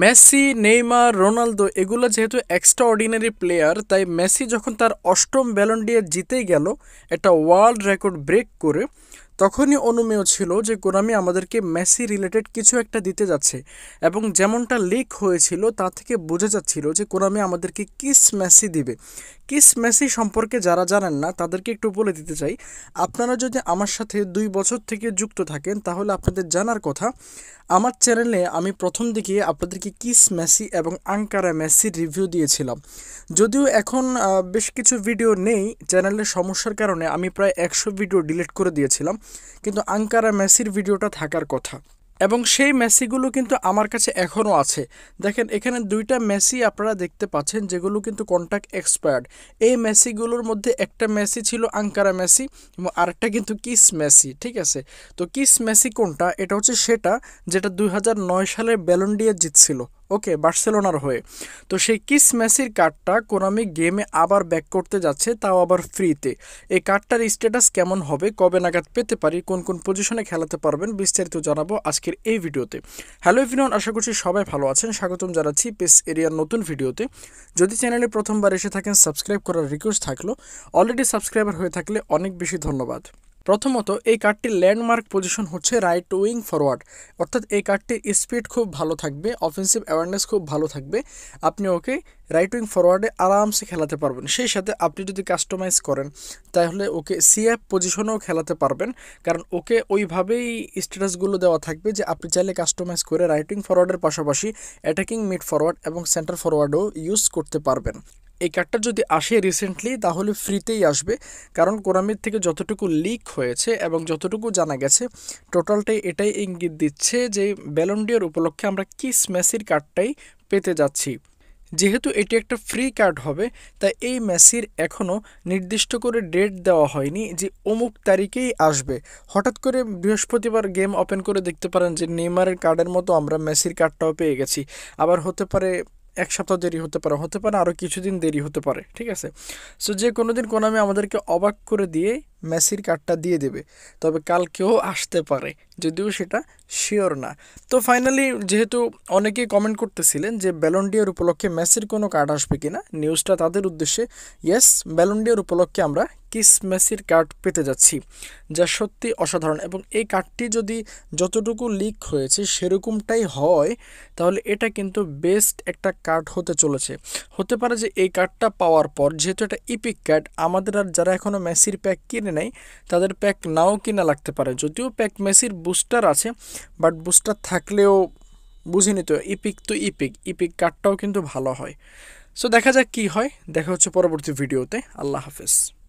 Messi Neymar Ronaldo এগুলো যেহেতু extraordinary player তাই মেসি যখন তার অষ্টম ব্যালন ডিয়ার জিতে গেল একটা ওয়ার্ল্ড রেকর্ড ব্রেক করে তখনই অনুমেয় ছিল যে কোনামি আমাদেরকে মেসি রিলেটেড কিছু একটা দিতে যাচ্ছে এবং যেমনটা লিক হয়েছিল তা থেকে বোঝা যাচ্ছিল যে কোনামি আমাদেরকে কিস মেসি দিবে কিস মেসি সম্পর্কে যারা জানেন না তাদেরকে একটু বলে দিতে চাই আপনারা যদি আমার সাথে দুই বছর থেকে যুক্ত থাকেন তাহলে আপনাদের জানার কথা আমার চ্যানেলে আমি প্রথম দিকে আপনাদেরকে কিস মেসি এবং আঙ্কারা মেসির রিভিউ দিয়েছিলাম যদিও এখন বেশ কিছু ভিডিও নেই চ্যানেলের সমস্যার কারণে আমি প্রায় একশো ভিডিও ডিলিট করে দিয়েছিলাম কিন্তু আঙ্কারা মেসির ভিডিওটা থাকার কথা এবং সেই মেসিগুলো কিন্তু আমার কাছে এখনও আছে দেখেন এখানে দুইটা মেসি আপনারা দেখতে পাচ্ছেন যেগুলো কিন্তু কন্ট্যাক্ট এক্সপায়ার্ড এই মেসিগুলোর মধ্যে একটা মেসি ছিল আঙ্কারা মেসি এবং আরেকটা কিন্তু কিস মেসি ঠিক আছে তো কিস মেসি কোনটা এটা হচ্ছে সেটা যেটা দুই সালে ব্যালন্ডিয়া জিতছিল ওকে বার্সেলোনার হয়ে তো সেই কিস মেসির কার্ডটা কোনামি গেমে আবার ব্যাক করতে যাচ্ছে তাও আবার ফ্রিতে এই কার্ডটার স্ট্যাটাস কেমন হবে কবে নাগাদ পেতে পারি কোন কোন পজিশনে খেলাতে পারবেন বিস্তারিত জানাবো আজকের এই ভিডিওতে হ্যালো ইভিনিয়ন আশা করছি সবাই ভালো আছেন স্বাগতম জানাচ্ছি পেস এরিয়ার নতুন ভিডিওতে যদি চ্যানেলে প্রথমবার এসে থাকেন সাবস্ক্রাইব করার রিকোয়েস্ট থাকলো অলরেডি সাবস্ক্রাইবার হয়ে থাকলে অনেক বেশি ধন্যবাদ প্রথমত এই কার্ডটির ল্যান্ডমার্ক পজিশন হচ্ছে রাইট উইং ফরওয়ার্ড অর্থাৎ এই কার্ডটির স্পিড খুব ভালো থাকবে অফেন্সিভ অ্যাওয়ারনেস খুব ভালো থাকবে আপনি ওকে রাইট উইং ফরওয়ার্ডে আরামসে খেলাতে পারবেন সেই সাথে আপনি যদি কাস্টমাইজ করেন তাহলে ওকে সিএফ পজিশনেও খেলাতে পারবেন কারণ ওকে ওইভাবেই স্ট্যাটাসগুলো দেওয়া থাকবে যে আপনি চাইলে কাস্টমাইজ করে রাইট উইং ফরওয়ার্ডের পাশাপাশি অ্যাটাকিং মিড ফরওয়ার্ড এবং সেন্টার ফরওয়ার্ডও ইউজ করতে পারবেন এই কার্ডটা যদি আসে রিসেন্টলি তাহলে ফ্রিতেই আসবে কারণ কোরামের থেকে যতটুকু লিক হয়েছে এবং যতটুকু জানা গেছে টোটালটাই এটাই ইঙ্গিত দিচ্ছে যে ব্যালন্ডিয়ার উপলক্ষে আমরা কিস মেসির কার্ডটাই পেতে যাচ্ছি যেহেতু এটি একটা ফ্রি কার্ড হবে তাই এই মেসির এখনও নির্দিষ্ট করে ডেট দেওয়া হয়নি যে অমুক তারিখেই আসবে হঠাৎ করে বৃহস্পতিবার গেম ওপেন করে দেখতে পারেন যে নেইমারের কার্ডের মতো আমরা মেসির কার্ডটাও পেয়ে গেছি আবার হতে পারে এক সপ্তাহ দেরি হতে পারে হতে পারে আরও কিছুদিন দেরি হতে পারে ঠিক আছে সো যে কোনো দিন কোনামি আমাদেরকে অবাক করে দিয়ে মেসির কার্ডটা দিয়ে দেবে তবে কালকেও আসতে পারে যদিও সেটা শিওর না তো ফাইনালি যেহেতু অনেকেই কমেন্ট করতেছিলেন যে ব্যালন্ডিয়ার উপলক্ষে মেসির কোনো কার্ড আসবে কি না নিউজটা তাদের উদ্দেশ্যে ইয়েস ব্যালন্ডিয়ার উপলক্ষে আমরা কিস মেসির কার্ড পেতে যাচ্ছি যা সত্যি অসাধারণ এবং এই কার্ডটি যদি যতটুকু লিক হয়েছে সেরকমটাই হয় তাহলে এটা কিন্তু বেস্ট একটা কার্ড হতে চলেছে হতে পারে যে এই কার্ডটা পাওয়ার পর যেহেতু এটা ইপিক কার্ড আমাদের আর যারা এখনও মেসির প্যাক কিনে কিনে নেয় তাদের প্যাক নাও কিনা লাগতে পারে যদিও প্যাক মেসির বুস্টার আছে বাট বুস্টার থাকলেও বুঝিনি তো ইপিক তো ইপিক ইপিক কার্ডটাও কিন্তু ভালো হয় সো দেখা যাক কি হয় দেখা হচ্ছে পরবর্তী ভিডিওতে আল্লাহ হাফেজ